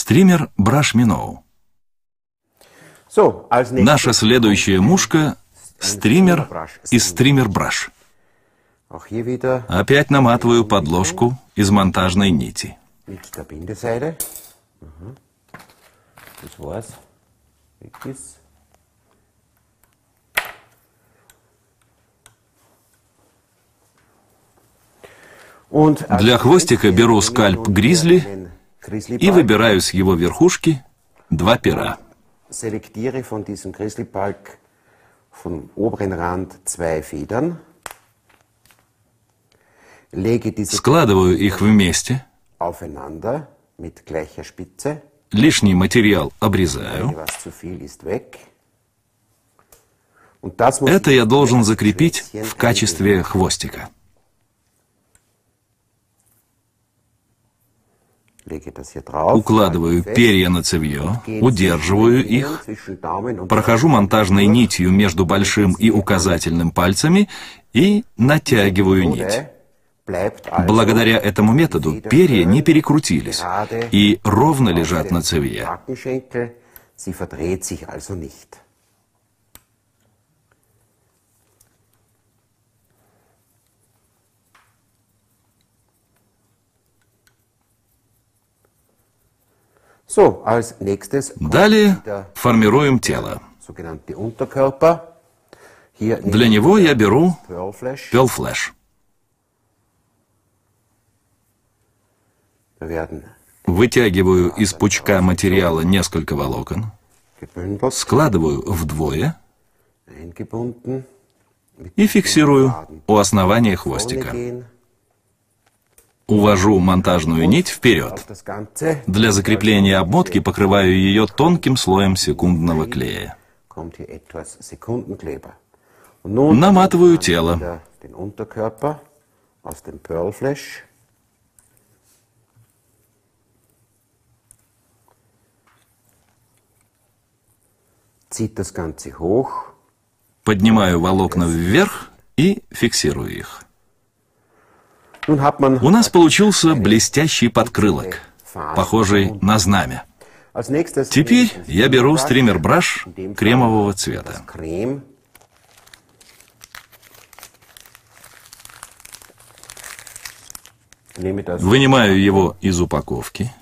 Стример Браш Миноу. Наша следующая мушка – стример и стример Браш. Опять наматываю подложку из монтажной нити. Для хвостика беру скальп гризли и выбираю с его верхушки два пера. Складываю их вместе. Лишний материал обрезаю. Это я должен закрепить в качестве хвостика. Укладываю перья на цевье, удерживаю их, прохожу монтажной нитью между большим и указательным пальцами и натягиваю нить. Благодаря этому методу перья не перекрутились и ровно лежат на цевье. Sie verdreht sich also nicht. Далее формируем тело. Для него я беру пелфлэш. Вытягиваю из пучка материала несколько волокон, складываю вдвое и фиксирую у основания хвостика. Увожу монтажную нить вперед. Для закрепления обмотки покрываю ее тонким слоем секундного клея. Наматываю тело. Поднимаю волокна вверх и фиксирую их. У нас получился блестящий подкрылок, похожий на знамя. Теперь я беру стример-браш кремового цвета. Вынимаю его из упаковки.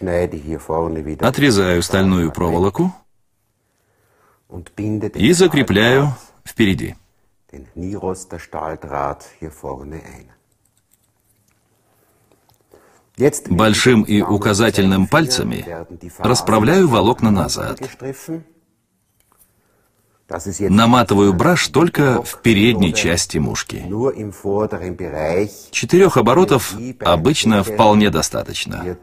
Отрезаю стальную проволоку и закрепляю впереди den Niroster-Stahldraht hier vorne ein. Большим и указательным пальцами расправляю волокна назад. Наматываю браш только в передней части мушки. Четырех оборотов обычно вполне достаточно.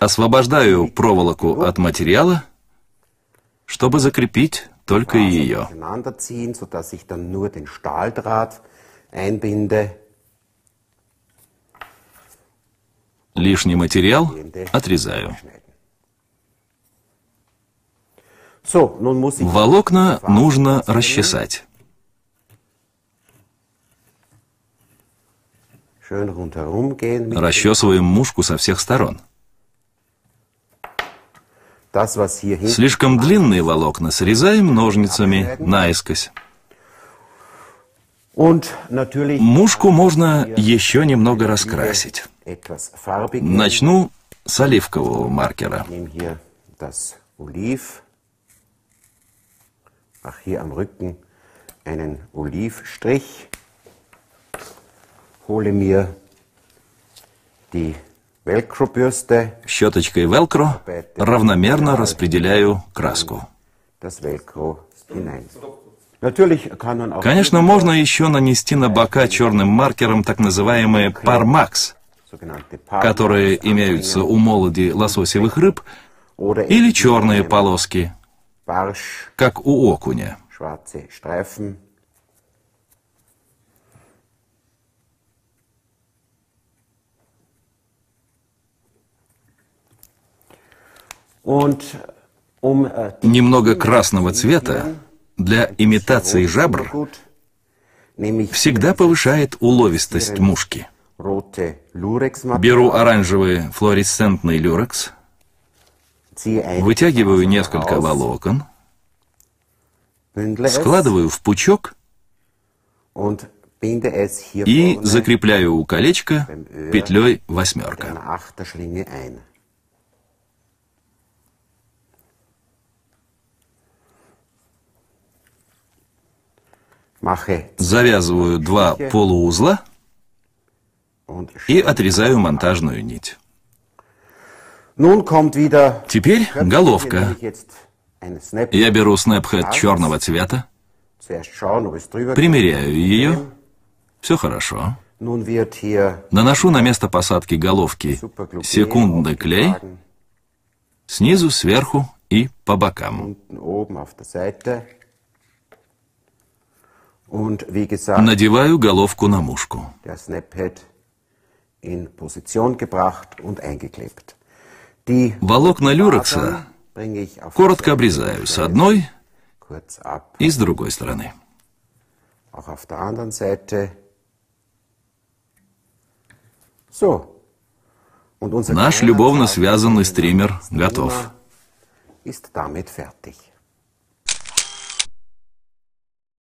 Освобождаю проволоку от материала, чтобы закрепить только ее. Лишний материал отрезаю. Волокна нужно расчесать. расчесываем мушку со всех сторон. Слишком длинные волокна срезаем ножницами наискось. Мушку можно еще немного раскрасить. Начну с оливкового маркера. Auch hier am Rücken einen Olivstrich. Hole mir die Щеточкой Velcro равномерно распределяю краску. Конечно, можно еще нанести на бока черным маркером так называемые пармакс, которые имеются у молоди лососевых рыб, или черные полоски, как у окуня. Um, äh, Немного красного цвета для имитации жабр всегда повышает уловистость мушки. Беру оранжевый флуоресцентный люрекс, вытягиваю несколько волокон, складываю в пучок и закрепляю у колечка петлей восьмерка. Завязываю два полуузла и отрезаю монтажную нить. Теперь головка. Я беру снэпхед черного цвета, примеряю ее, все хорошо. Наношу на место посадки головки секундный клей, снизу, сверху и по бокам. Надеваю головку на мушку. Волокна люрекса коротко обрезаю с одной и с другой стороны. Наш любовно связанный стример готов.